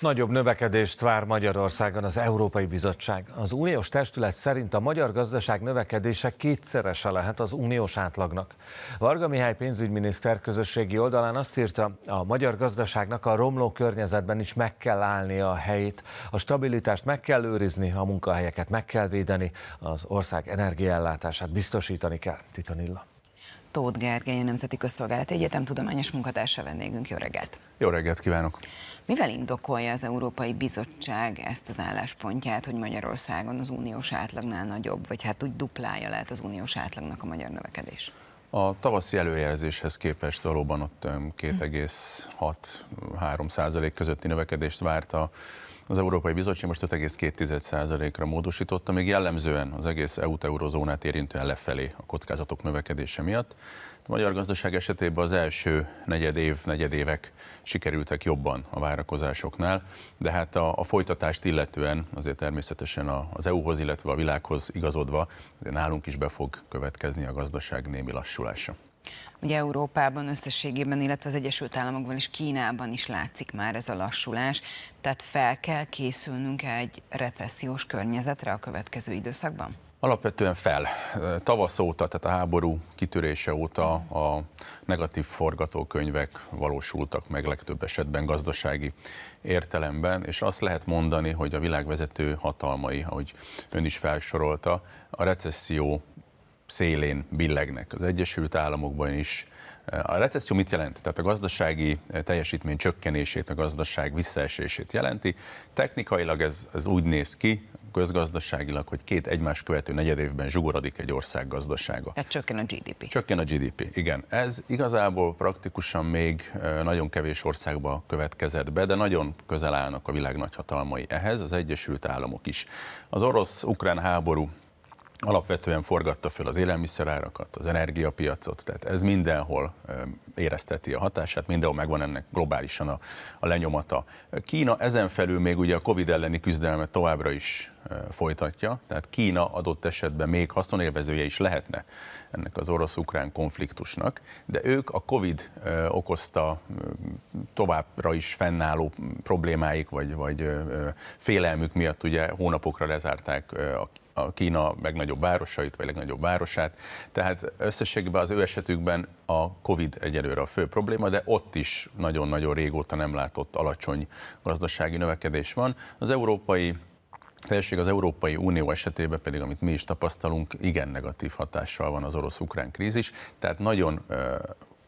Nagyobb növekedést vár Magyarországon az Európai Bizottság. Az uniós testület szerint a magyar gazdaság növekedése kétszerese lehet az uniós átlagnak. Varga Mihály pénzügyminiszter közösségi oldalán azt írta, a magyar gazdaságnak a romló környezetben is meg kell állnia a helyét, a stabilitást meg kell őrizni, a munkahelyeket meg kell védeni, az ország energiaellátását biztosítani kell. Titanilla. Tóth Gergely, a Nemzeti Közszolgálati Egyetem tudományos munkatársa vendégünk. Jó reggelt! Jó reggelt kívánok! Mivel indokolja az Európai Bizottság ezt az álláspontját, hogy Magyarországon az uniós átlagnál nagyobb, vagy hát úgy duplája lehet az uniós átlagnak a magyar növekedés? A tavaszi előjelzéshez képest valóban ott 2,6-3 százalék közötti növekedést várt a az Európai Bizottság most 5,2%-ra módosította, még jellemzően az egész EU-t eurozónát érintően lefelé a kockázatok növekedése miatt. A magyar gazdaság esetében az első negyed év, negyed évek sikerültek jobban a várakozásoknál, de hát a, a folytatást illetően azért természetesen a, az EU-hoz, illetve a világhoz igazodva nálunk is be fog következni a gazdaság némi lassulása. Ugye Európában összességében, illetve az Egyesült Államokban és Kínában is látszik már ez a lassulás, tehát fel kell készülnünk egy recessziós környezetre a következő időszakban? Alapvetően fel. Tavasz óta, tehát a háború kitörése óta a negatív forgatókönyvek valósultak meg legtöbb esetben gazdasági értelemben, és azt lehet mondani, hogy a világvezető hatalmai, ahogy ön is felsorolta, a recesszió szélén billegnek az Egyesült Államokban is. Eh, a recesszió mit jelent? Tehát a gazdasági eh, teljesítmény csökkenését, a gazdaság visszaesését jelenti. Technikailag ez, ez úgy néz ki, közgazdaságilag, hogy két egymás követő negyedévben zsugorodik egy ország gazdasága. Tehát csökken a GDP. Csökken a GDP, igen. Ez igazából praktikusan még eh, nagyon kevés országba következett be, de nagyon közel állnak a világ nagyhatalmai ehhez, az Egyesült Államok is. Az orosz-ukrán háború alapvetően forgatta föl az élelmiszerárakat, az energiapiacot, tehát ez mindenhol érezteti a hatását, mindenhol megvan ennek globálisan a, a lenyomata. Kína ezen felül még ugye a Covid elleni küzdelmet továbbra is folytatja, tehát Kína adott esetben még haszonélvezője is lehetne ennek az orosz-ukrán konfliktusnak, de ők a Covid okozta továbbra is fennálló problémáik, vagy, vagy félelmük miatt ugye hónapokra lezárták a Kína legnagyobb városait, vagy legnagyobb városát. Tehát összességében az ő esetükben a Covid egyelőre a fő probléma, de ott is nagyon-nagyon régóta nem látott alacsony gazdasági növekedés van. Az európai teljesség az Európai Unió esetében pedig, amit mi is tapasztalunk, igen negatív hatással van az orosz-ukrán krízis, tehát nagyon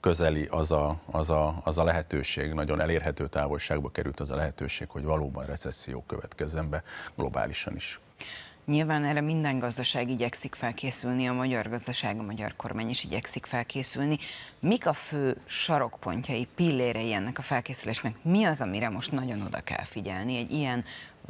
közeli az a, az, a, az a lehetőség, nagyon elérhető távolságba került az a lehetőség, hogy valóban recesszió következzen be globálisan is. Nyilván erre minden gazdaság igyekszik felkészülni, a magyar gazdaság, a magyar kormány is igyekszik felkészülni. Mik a fő sarokpontjai, pillérei ennek a felkészülésnek? Mi az, amire most nagyon oda kell figyelni egy ilyen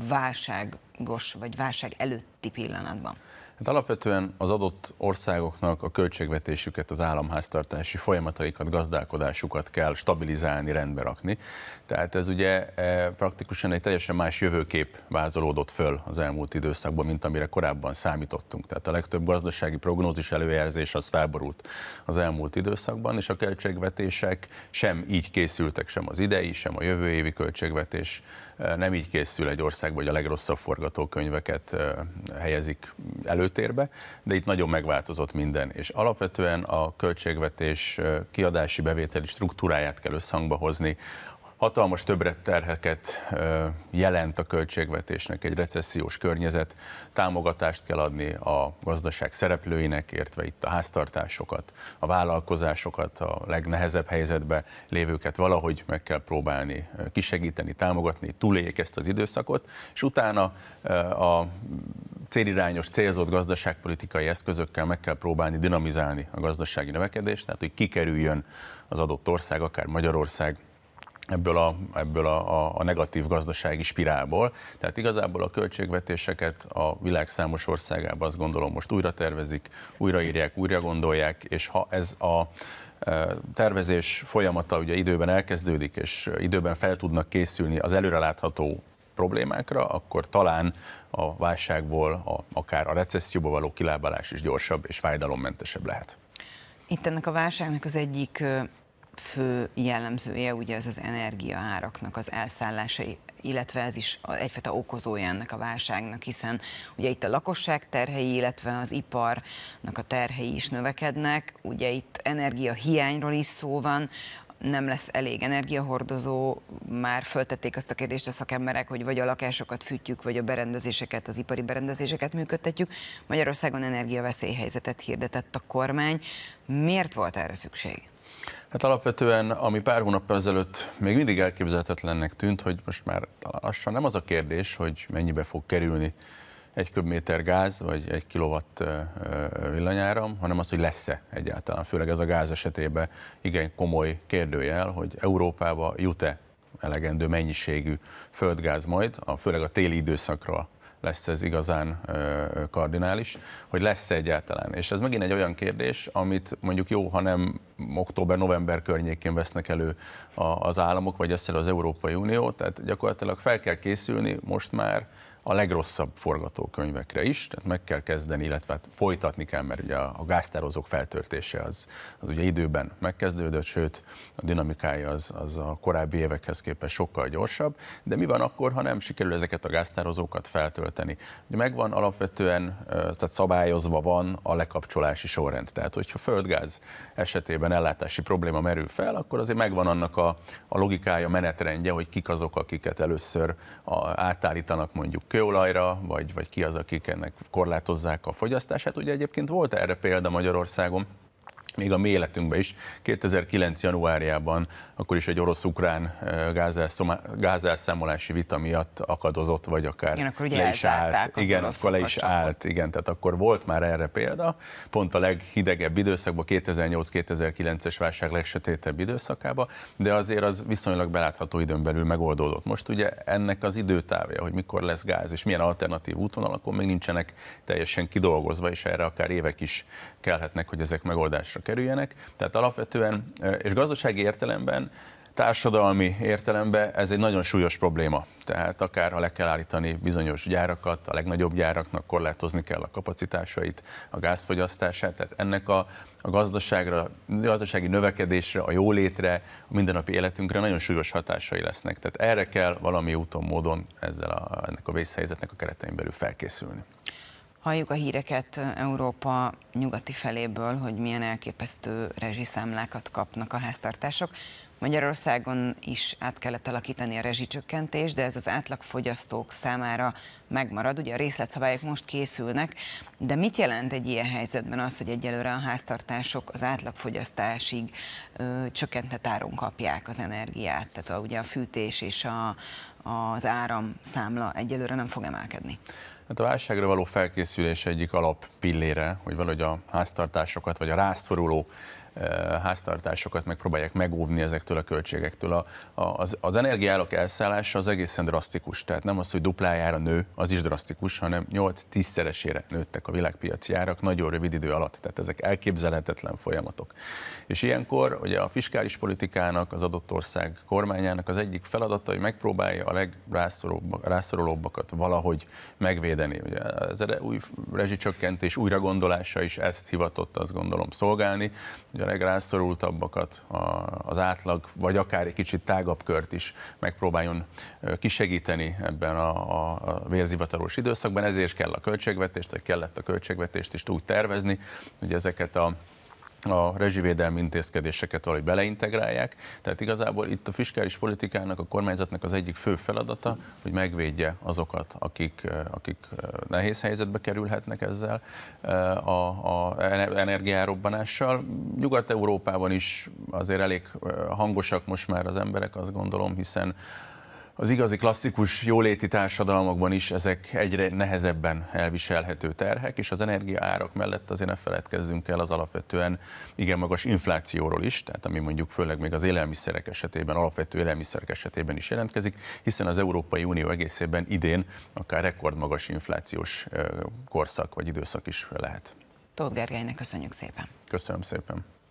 válságos vagy válság előtti pillanatban? Hát alapvetően az adott országoknak a költségvetésüket, az államháztartási folyamataikat, gazdálkodásukat kell stabilizálni, rendbe rakni. Tehát ez ugye e, praktikusan egy teljesen más jövőkép vázolódott föl az elmúlt időszakban, mint amire korábban számítottunk. Tehát a legtöbb gazdasági prognózis előjelzés az felborult az elmúlt időszakban, és a költségvetések sem így készültek, sem az idei, sem a jövő évi költségvetés e, nem így készül egy országban, hogy a legrosszabb forgatókönyveket e, helyezik elő előtérbe, de itt nagyon megváltozott minden, és alapvetően a költségvetés kiadási bevételi struktúráját kell összhangba hozni, hatalmas többre terheket jelent a költségvetésnek egy recessziós környezet, támogatást kell adni a gazdaság szereplőinek, értve itt a háztartásokat, a vállalkozásokat, a legnehezebb helyzetbe lévőket valahogy meg kell próbálni kisegíteni, támogatni, túléljék ezt az időszakot, és utána a célirányos, célzott gazdaságpolitikai eszközökkel meg kell próbálni dinamizálni a gazdasági növekedést, tehát hogy kikerüljön az adott ország, akár Magyarország, ebből a, ebből a, a, a negatív gazdasági spirálból. Tehát igazából a költségvetéseket a világ számos országában azt gondolom most újra tervezik, újraírják, újra gondolják, és ha ez a e, tervezés folyamata ugye időben elkezdődik, és időben fel tudnak készülni az előrelátható problémákra, akkor talán a válságból, a, akár a recesszióba való kilábalás is gyorsabb és fájdalommentesebb lehet. Itt ennek a válságnak az egyik fő jellemzője ugye ez az energiaáraknak az elszállása, illetve ez is egyfajta okozója ennek a válságnak, hiszen ugye itt a lakosság terhei, illetve az iparnak a terhei is növekednek, ugye itt energiahiányról is szó van, nem lesz elég energiahordozó, már föltették azt a kérdést a szakemberek, hogy vagy a lakásokat fűtjük, vagy a berendezéseket, az ipari berendezéseket működtetjük. Magyarországon energiaveszélyhelyzetet hirdetett a kormány. Miért volt erre szükség? Hát alapvetően, ami pár hónap ezelőtt még mindig elképzelhetetlennek tűnt, hogy most már talán lassan nem az a kérdés, hogy mennyibe fog kerülni egy köbméter gáz, vagy egy kilowatt villanyáram, hanem az, hogy lesz-e egyáltalán. Főleg ez a gáz esetében igen komoly kérdőjel, hogy Európába jut-e elegendő mennyiségű földgáz majd, a, főleg a téli időszakra lesz ez igazán kardinális, hogy lesz -e egyáltalán. És ez megint egy olyan kérdés, amit mondjuk jó, ha nem október-november környékén vesznek elő az államok, vagy ezzel az Európai Unió, tehát gyakorlatilag fel kell készülni most már a legrosszabb forgatókönyvekre is, tehát meg kell kezdeni, illetve hát folytatni kell, mert ugye a gáztározók feltörtése az, az ugye időben megkezdődött, sőt a dinamikája az, az a korábbi évekhez képest sokkal gyorsabb, de mi van akkor, ha nem sikerül ezeket a gáztározókat feltölteni? Ugye megvan alapvetően, tehát szabályozva van a lekapcsolási sorrend, tehát hogyha földgáz esetében ellátási probléma merül fel, akkor azért megvan annak a, a logikája, menetrendje, hogy kik azok, akiket először a, átállítanak mondjuk kőolajra, vagy, vagy ki az, akik ennek korlátozzák a fogyasztását. Ugye egyébként volt erre példa Magyarországon, még a mi életünkben is. 2009. januárjában akkor is egy orosz-ukrán gázelszámolási vita miatt akadozott, vagy akár igen, akkor ugye le is állt. Igen, akkor le is állt, igen, tehát akkor volt már erre példa, pont a leghidegebb időszakban, 2008-2009-es válság legsötétebb időszakában, de azért az viszonylag belátható időn belül megoldódott. Most ugye ennek az időtávja, hogy mikor lesz gáz, és milyen alternatív útvonalakon még nincsenek teljesen kidolgozva, és erre akár évek is kellhetnek, hogy ezek megoldásra kerüljenek. Tehát alapvetően, és gazdasági értelemben társadalmi értelemben ez egy nagyon súlyos probléma. Tehát akár ha le kell állítani bizonyos gyárakat, a legnagyobb gyáraknak korlátozni kell a kapacitásait, a gázfogyasztását, tehát ennek a, a gazdaságra, a gazdasági növekedésre, a jólétre, a mindennapi életünkre nagyon súlyos hatásai lesznek. Tehát erre kell valami úton, módon ezzel a, ennek a vészhelyzetnek a keretein belül felkészülni. Halljuk a híreket Európa nyugati feléből, hogy milyen elképesztő rezsiszámlákat kapnak a háztartások. Magyarországon is át kellett alakítani a rezsicsökkentést, de ez az átlagfogyasztók számára megmarad. Ugye a részletszabályok most készülnek, de mit jelent egy ilyen helyzetben az, hogy egyelőre a háztartások az átlagfogyasztásig ö, csökkentett áron kapják az energiát? Tehát a, ugye a fűtés és a, az áramszámla egyelőre nem fog emelkedni. Hát a válságra való felkészülés egyik alap pillére, hogy valahogy a háztartásokat vagy a rászoruló háztartásokat megpróbálják megóvni ezektől a költségektől. A, az, az energiálok elszállása az egészen drasztikus, tehát nem az, hogy duplájára nő, az is drasztikus, hanem 8-10-szeresére nőttek a világpiaci árak nagyon rövid idő alatt, tehát ezek elképzelhetetlen folyamatok. És ilyenkor ugye a fiskális politikának, az adott ország kormányának az egyik feladata, hogy megpróbálja a legrászorolóbbakat valahogy megvédeni. Ugye az új rezsicsökkentés újragondolása is ezt hivatott, azt gondolom, szolgálni. Ugye hogy a legrászorultabbakat, az átlag, vagy akár egy kicsit tágabb kört is megpróbáljon kisegíteni ebben a, a vérzivataros időszakban, ezért is kell a költségvetést, vagy kellett a költségvetést is úgy tervezni, hogy ezeket a a rezsivédelmi intézkedéseket valahogy beleintegrálják. Tehát igazából itt a fiskális politikának, a kormányzatnak az egyik fő feladata, hogy megvédje azokat, akik, akik nehéz helyzetbe kerülhetnek ezzel a, a energiárobbanással. Nyugat-Európában is azért elég hangosak most már az emberek, azt gondolom, hiszen az igazi klasszikus jóléti társadalmakban is ezek egyre nehezebben elviselhető terhek, és az energiaárak mellett azért ne feledkezzünk el az alapvetően igen magas inflációról is, tehát ami mondjuk főleg még az élelmiszerek esetében, alapvető élelmiszerek esetében is jelentkezik, hiszen az Európai Unió egészében idén akár rekordmagas inflációs korszak vagy időszak is lehet. Tóth Gergelynek köszönjük szépen. Köszönöm szépen.